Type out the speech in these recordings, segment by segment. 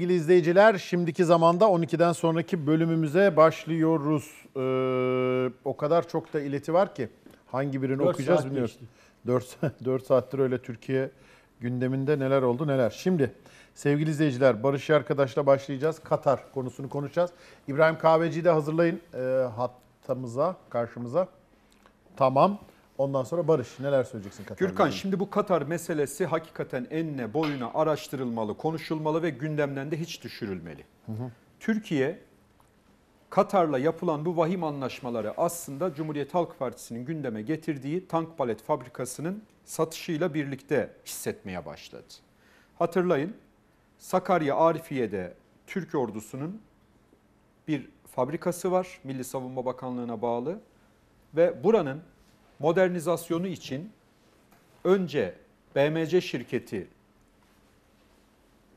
Sevgili izleyiciler, şimdiki zamanda 12'den sonraki bölümümüze başlıyoruz. Ee, o kadar çok da ileti var ki hangi birini okuyacağız bilmiyoruz. 4, 4 saattir öyle Türkiye gündeminde neler oldu neler. Şimdi sevgili izleyiciler Barış arkadaşla başlayacağız. Katar konusunu konuşacağız. İbrahim Kahveci'yi de hazırlayın e, hattımıza, karşımıza. Tamam. Ondan sonra barış. Neler söyleyeceksin Katar'da? Gürkan şimdi bu Katar meselesi hakikaten enine boyuna araştırılmalı, konuşulmalı ve gündemden de hiç düşürülmeli. Hı hı. Türkiye Katar'la yapılan bu vahim anlaşmaları aslında Cumhuriyet Halk Partisi'nin gündeme getirdiği tank palet fabrikasının satışıyla birlikte hissetmeye başladı. Hatırlayın Sakarya Arifiye'de Türk ordusunun bir fabrikası var Milli Savunma Bakanlığı'na bağlı ve buranın modernizasyonu için önce BMC şirketi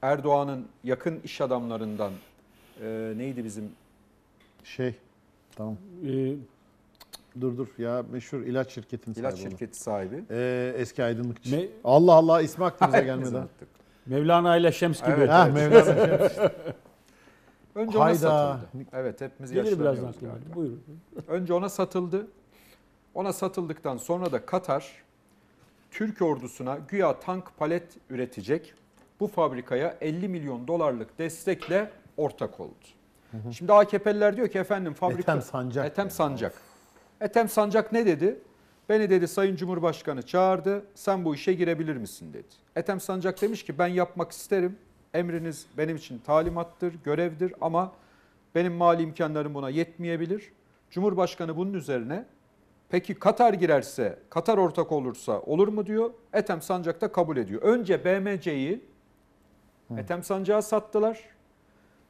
Erdoğan'ın yakın iş adamlarından e, neydi bizim şey tamam ee, dur dur ya meşhur ilaç şirketinin ilaç sahibi. İlaç şirketi olan. sahibi. Ee, eski aydınlıkçı. Me- Allah Allah ismi aklımıza gelmeden Mevlana ile Şems gibi. Evet, evet. Mevlana Şems. Önce Hayda. satıldı. Evet hepimiz Gelir yaşlanıyoruz birazdan Buyurun. Önce ona satıldı. Ona satıldıktan sonra da Katar Türk ordusuna güya tank palet üretecek bu fabrikaya 50 milyon dolarlık destekle ortak oldu. Şimdi AKP'liler diyor ki efendim fabrika Ethem Sancak. Ethem yani. Sancak. Ethem Sancak ne dedi? Beni dedi Sayın Cumhurbaşkanı çağırdı. Sen bu işe girebilir misin dedi. Ethem Sancak demiş ki ben yapmak isterim. Emriniz benim için talimattır, görevdir ama benim mali imkanlarım buna yetmeyebilir. Cumhurbaşkanı bunun üzerine Peki Katar girerse, Katar ortak olursa olur mu diyor. Ethem Sancak da kabul ediyor. Önce BMC'yi Ethem Sancak'a sattılar.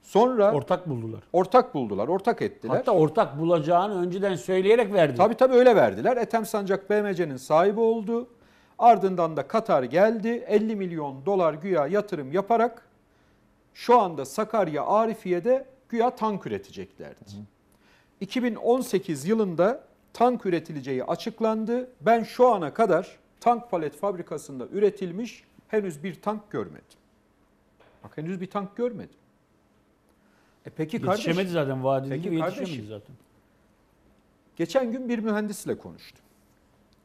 Sonra ortak buldular. Ortak buldular, ortak ettiler. Hatta ortak bulacağını önceden söyleyerek verdi. Tabii tabii öyle verdiler. Ethem Sancak BMC'nin sahibi oldu. Ardından da Katar geldi. 50 milyon dolar güya yatırım yaparak şu anda Sakarya Arifiye'de güya tank üreteceklerdi. 2018 yılında tank üretileceği açıklandı. Ben şu ana kadar tank palet fabrikasında üretilmiş henüz bir tank görmedim. Bak henüz bir tank görmedim. E peki kardeşim. Yetişemedi zaten vaadinde peki yetişemedi zaten. Geçen gün bir mühendisle konuştum.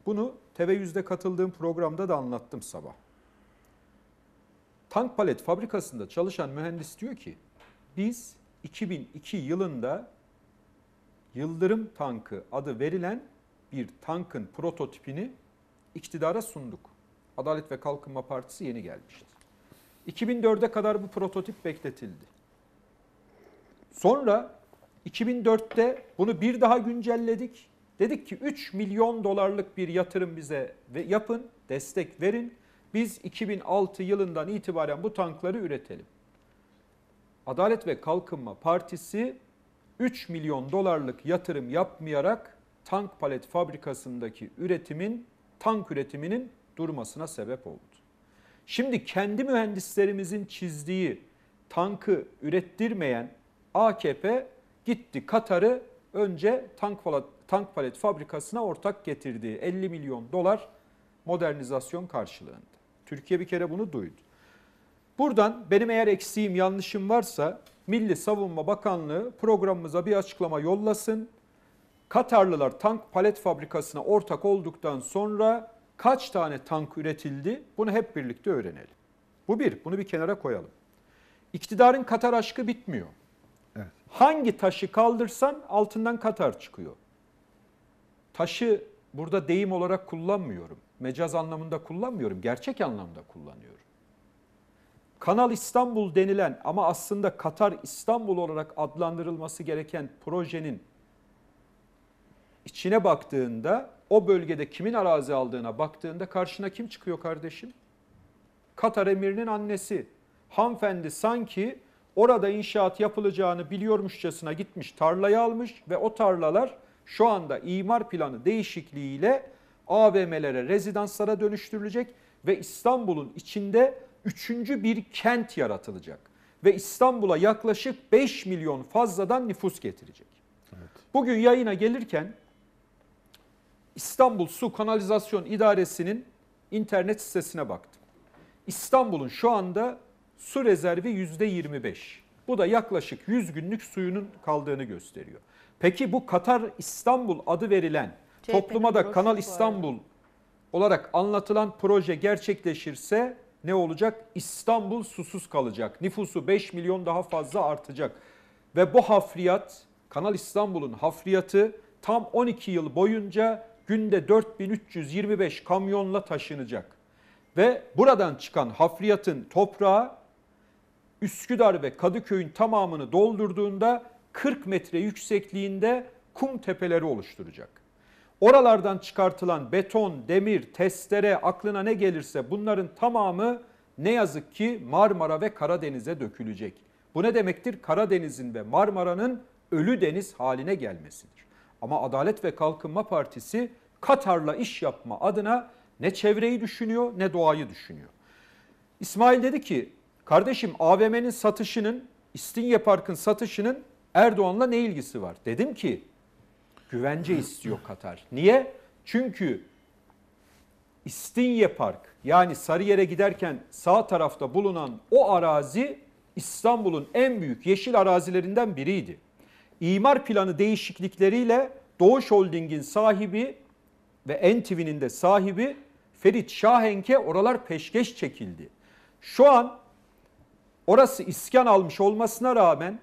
Bunu TV100'de katıldığım programda da anlattım sabah. Tank palet fabrikasında çalışan mühendis diyor ki biz 2002 yılında Yıldırım tankı adı verilen bir tankın prototipini iktidara sunduk. Adalet ve Kalkınma Partisi yeni gelmişti. 2004'e kadar bu prototip bekletildi. Sonra 2004'te bunu bir daha güncelledik. Dedik ki 3 milyon dolarlık bir yatırım bize yapın, destek verin. Biz 2006 yılından itibaren bu tankları üretelim. Adalet ve Kalkınma Partisi 3 milyon dolarlık yatırım yapmayarak tank palet fabrikasındaki üretimin, tank üretiminin durmasına sebep oldu. Şimdi kendi mühendislerimizin çizdiği tankı ürettirmeyen AKP gitti Katar'ı önce tank palet, tank palet fabrikasına ortak getirdiği 50 milyon dolar modernizasyon karşılığında. Türkiye bir kere bunu duydu. Buradan benim eğer eksiğim yanlışım varsa Milli Savunma Bakanlığı programımıza bir açıklama yollasın. Katarlılar tank palet fabrikasına ortak olduktan sonra kaç tane tank üretildi? Bunu hep birlikte öğrenelim. Bu bir, bunu bir kenara koyalım. İktidarın Katar aşkı bitmiyor. Evet. Hangi taşı kaldırsan altından Katar çıkıyor. Taşı burada deyim olarak kullanmıyorum. Mecaz anlamında kullanmıyorum, gerçek anlamda kullanıyorum. Kanal İstanbul denilen ama aslında Katar İstanbul olarak adlandırılması gereken projenin içine baktığında o bölgede kimin arazi aldığına baktığında karşına kim çıkıyor kardeşim? Katar emirinin annesi. Hanfendi sanki orada inşaat yapılacağını biliyormuşçasına gitmiş tarlayı almış ve o tarlalar şu anda imar planı değişikliğiyle AVM'lere, rezidanslara dönüştürülecek ve İstanbul'un içinde üçüncü bir kent yaratılacak ve İstanbul'a yaklaşık 5 milyon fazladan nüfus getirecek. Evet. Bugün yayına gelirken İstanbul Su Kanalizasyon İdaresi'nin internet sitesine baktım. İstanbul'un şu anda su rezervi yüzde %25. Bu da yaklaşık 100 günlük suyunun kaldığını gösteriyor. Peki bu Katar İstanbul adı verilen CHP'nin topluma da Kanal İstanbul olarak anlatılan proje gerçekleşirse ne olacak? İstanbul susuz kalacak. Nüfusu 5 milyon daha fazla artacak. Ve bu hafriyat, Kanal İstanbul'un hafriyatı tam 12 yıl boyunca günde 4325 kamyonla taşınacak. Ve buradan çıkan hafriyatın toprağı Üsküdar ve Kadıköy'ün tamamını doldurduğunda 40 metre yüksekliğinde kum tepeleri oluşturacak. Oralardan çıkartılan beton, demir, testere aklına ne gelirse bunların tamamı ne yazık ki Marmara ve Karadeniz'e dökülecek. Bu ne demektir? Karadeniz'in ve Marmara'nın ölü deniz haline gelmesidir. Ama Adalet ve Kalkınma Partisi Katar'la iş yapma adına ne çevreyi düşünüyor ne doğayı düşünüyor. İsmail dedi ki kardeşim AVM'nin satışının İstinye Park'ın satışının Erdoğan'la ne ilgisi var? Dedim ki güvence istiyor Katar. Niye? Çünkü İstinye Park yani Sarıyer'e giderken sağ tarafta bulunan o arazi İstanbul'un en büyük yeşil arazilerinden biriydi. İmar planı değişiklikleriyle Doğuş Holding'in sahibi ve NTV'nin de sahibi Ferit Şahenk'e oralar peşkeş çekildi. Şu an orası iskan almış olmasına rağmen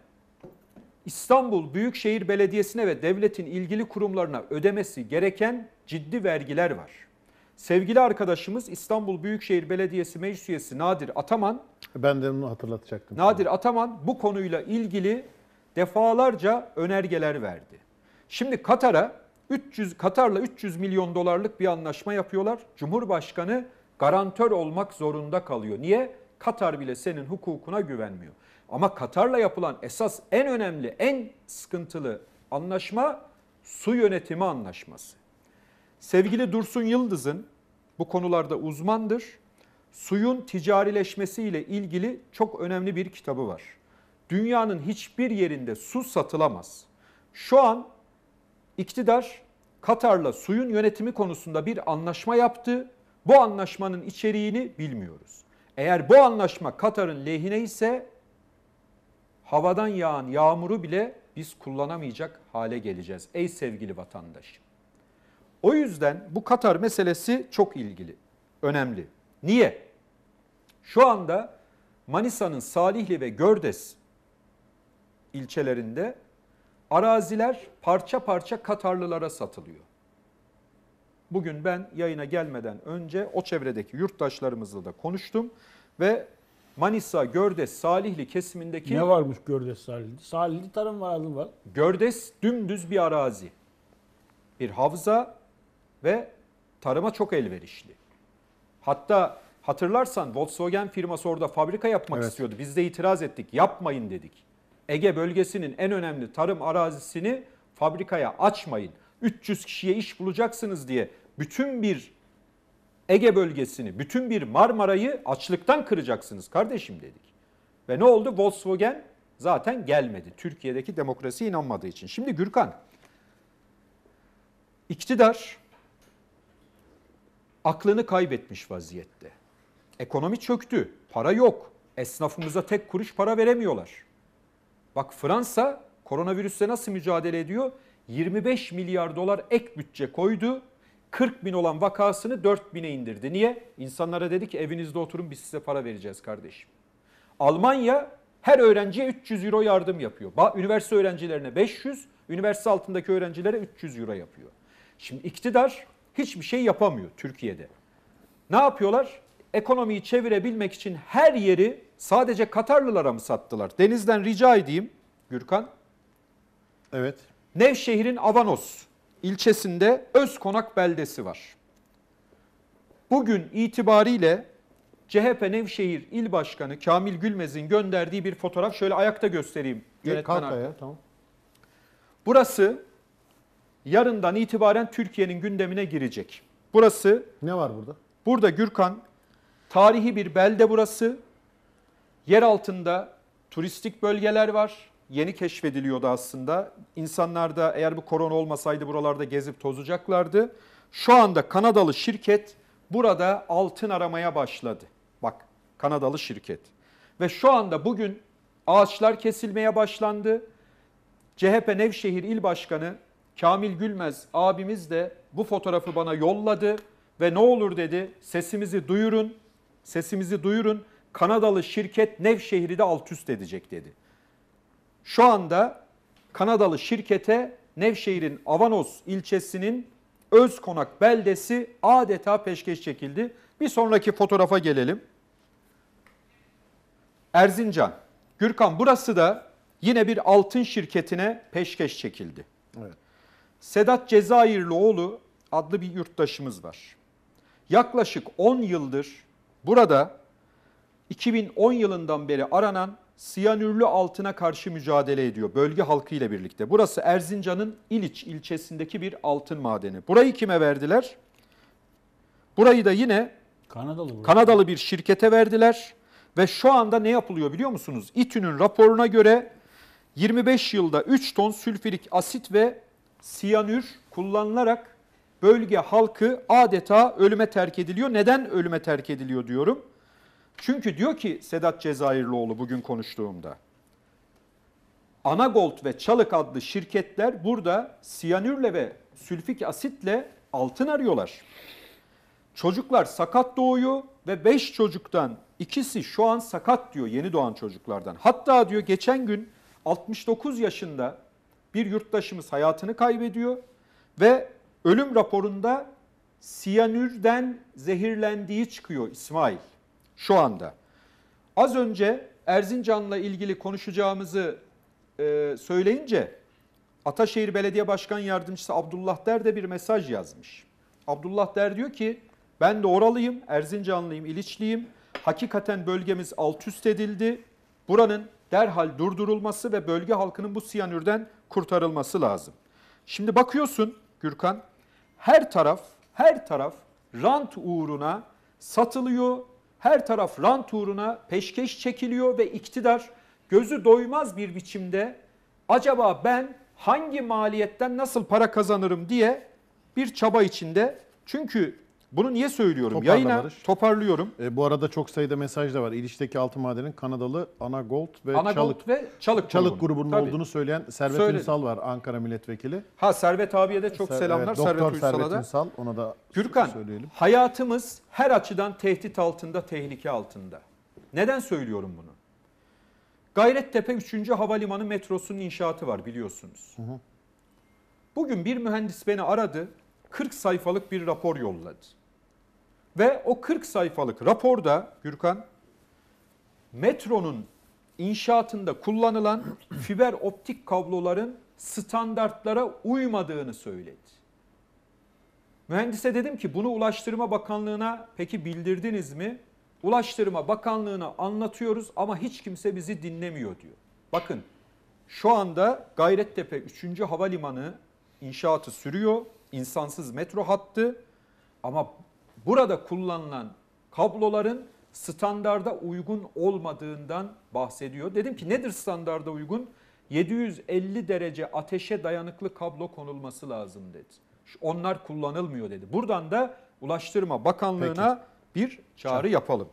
İstanbul Büyükşehir Belediyesi'ne ve devletin ilgili kurumlarına ödemesi gereken ciddi vergiler var. Sevgili arkadaşımız İstanbul Büyükşehir Belediyesi Meclis Üyesi Nadir Ataman. Ben de onu hatırlatacaktım. Nadir sana. Ataman bu konuyla ilgili defalarca önergeler verdi. Şimdi Katar'a 300 Katar'la 300 milyon dolarlık bir anlaşma yapıyorlar. Cumhurbaşkanı garantör olmak zorunda kalıyor. Niye? Katar bile senin hukukuna güvenmiyor. Ama Katar'la yapılan esas en önemli, en sıkıntılı anlaşma su yönetimi anlaşması. Sevgili Dursun Yıldız'ın bu konularda uzmandır. Suyun ticarileşmesi ile ilgili çok önemli bir kitabı var. Dünyanın hiçbir yerinde su satılamaz. Şu an iktidar Katar'la suyun yönetimi konusunda bir anlaşma yaptı. Bu anlaşmanın içeriğini bilmiyoruz. Eğer bu anlaşma Katar'ın lehine ise havadan yağan yağmuru bile biz kullanamayacak hale geleceğiz ey sevgili vatandaşım. O yüzden bu Katar meselesi çok ilgili, önemli. Niye? Şu anda Manisa'nın Salihli ve Gördes ilçelerinde araziler parça parça Katarlılara satılıyor. Bugün ben yayına gelmeden önce o çevredeki yurttaşlarımızla da konuştum ve Manisa, Gördes, Salihli kesimindeki... Ne varmış Gördes, Salihli? Salihli tarım var adım var. Gördes dümdüz bir arazi. Bir havza ve tarıma çok elverişli. Hatta hatırlarsan Volkswagen firması orada fabrika yapmak evet. istiyordu. Biz de itiraz ettik. Yapmayın dedik. Ege bölgesinin en önemli tarım arazisini fabrikaya açmayın. 300 kişiye iş bulacaksınız diye bütün bir Ege bölgesini, bütün bir Marmara'yı açlıktan kıracaksınız kardeşim dedik. Ve ne oldu? Volkswagen zaten gelmedi. Türkiye'deki demokrasiye inanmadığı için. Şimdi Gürkan, iktidar aklını kaybetmiş vaziyette. Ekonomi çöktü, para yok. Esnafımıza tek kuruş para veremiyorlar. Bak Fransa koronavirüsle nasıl mücadele ediyor? 25 milyar dolar ek bütçe koydu 40 bin olan vakasını 4 bine indirdi. Niye? İnsanlara dedi ki evinizde oturun biz size para vereceğiz kardeşim. Almanya her öğrenciye 300 euro yardım yapıyor. Üniversite öğrencilerine 500, üniversite altındaki öğrencilere 300 euro yapıyor. Şimdi iktidar hiçbir şey yapamıyor Türkiye'de. Ne yapıyorlar? Ekonomiyi çevirebilmek için her yeri sadece Katarlılara mı sattılar? Deniz'den rica edeyim Gürkan. Evet. Nevşehir'in Avanos ilçesinde öz konak beldesi var. Bugün itibariyle CHP Nevşehir İl Başkanı Kamil Gülmez'in gönderdiği bir fotoğraf. Şöyle ayakta göstereyim. Yönetmen ya, tamam. Burası yarından itibaren Türkiye'nin gündemine girecek. Burası... Ne var burada? Burada Gürkan, tarihi bir belde burası. Yer altında turistik bölgeler var yeni keşfediliyordu aslında. İnsanlar da eğer bu korona olmasaydı buralarda gezip tozacaklardı. Şu anda Kanadalı şirket burada altın aramaya başladı. Bak Kanadalı şirket. Ve şu anda bugün ağaçlar kesilmeye başlandı. CHP Nevşehir İl Başkanı Kamil Gülmez abimiz de bu fotoğrafı bana yolladı ve ne olur dedi sesimizi duyurun, sesimizi duyurun. Kanadalı şirket Nevşehir'i de alt üst edecek dedi. Şu anda Kanadalı şirkete Nevşehir'in Avanos ilçesinin Özkonak beldesi adeta peşkeş çekildi. Bir sonraki fotoğrafa gelelim. Erzincan. Gürkan burası da yine bir altın şirketine peşkeş çekildi. Evet. Sedat Cezayirlioğlu adlı bir yurttaşımız var. Yaklaşık 10 yıldır burada 2010 yılından beri aranan siyanürlü altına karşı mücadele ediyor bölge halkı ile birlikte. Burası Erzincan'ın İliç ilçesindeki bir altın madeni. Burayı kime verdiler? Burayı da yine Kanadalı, burası. Kanadalı bir şirkete verdiler ve şu anda ne yapılıyor biliyor musunuz? İTÜ'nün raporuna göre 25 yılda 3 ton sülfürik asit ve siyanür kullanılarak bölge halkı adeta ölüme terk ediliyor. Neden ölüme terk ediliyor diyorum? Çünkü diyor ki Sedat Cezayirlioğlu bugün konuştuğumda. Anagold ve Çalık adlı şirketler burada siyanürle ve sülfik asitle altın arıyorlar. Çocuklar sakat doğuyor ve 5 çocuktan ikisi şu an sakat diyor yeni doğan çocuklardan. Hatta diyor geçen gün 69 yaşında bir yurttaşımız hayatını kaybediyor ve ölüm raporunda siyanürden zehirlendiği çıkıyor İsmail şu anda. Az önce Erzincan'la ilgili konuşacağımızı e, söyleyince Ataşehir Belediye Başkan Yardımcısı Abdullah Der de bir mesaj yazmış. Abdullah Der diyor ki ben de oralıyım, Erzincanlıyım, İliçliyim. Hakikaten bölgemiz alt üst edildi. Buranın derhal durdurulması ve bölge halkının bu siyanürden kurtarılması lazım. Şimdi bakıyorsun Gürkan her taraf her taraf rant uğruna satılıyor, her taraf rant uğruna peşkeş çekiliyor ve iktidar gözü doymaz bir biçimde acaba ben hangi maliyetten nasıl para kazanırım diye bir çaba içinde. Çünkü bunu niye söylüyorum? Yayına toparlıyorum. E, bu arada çok sayıda mesaj da var. İlişteki altı madenin Kanadalı Ana Gold ve Ana Çalık, Gold ve Çalık, Çalık grubunun Tabii. olduğunu söyleyen Servet Söyle. Ünsal var Ankara milletvekili. Ha Servet abiye de çok Ser, selamlar evet, Servet Doktor Ünsal'a Servet da. ona da Gürkan, söyleyelim. hayatımız her açıdan tehdit altında, tehlike altında. Neden söylüyorum bunu? Gayrettepe 3. Havalimanı metrosunun inşaatı var biliyorsunuz. Hı hı. Bugün bir mühendis beni aradı. 40 sayfalık bir rapor yolladı. Ve o 40 sayfalık raporda Gürkan metronun inşaatında kullanılan fiber optik kabloların standartlara uymadığını söyledi. Mühendise dedim ki bunu Ulaştırma Bakanlığı'na peki bildirdiniz mi? Ulaştırma Bakanlığı'na anlatıyoruz ama hiç kimse bizi dinlemiyor diyor. Bakın şu anda Gayrettepe 3. Havalimanı inşaatı sürüyor. insansız metro hattı ama burada kullanılan kabloların standarda uygun olmadığından bahsediyor. Dedim ki nedir standarda uygun? 750 derece ateşe dayanıklı kablo konulması lazım dedi. Onlar kullanılmıyor dedi. Buradan da Ulaştırma Bakanlığı'na Peki. bir çağrı Çağ yapalım.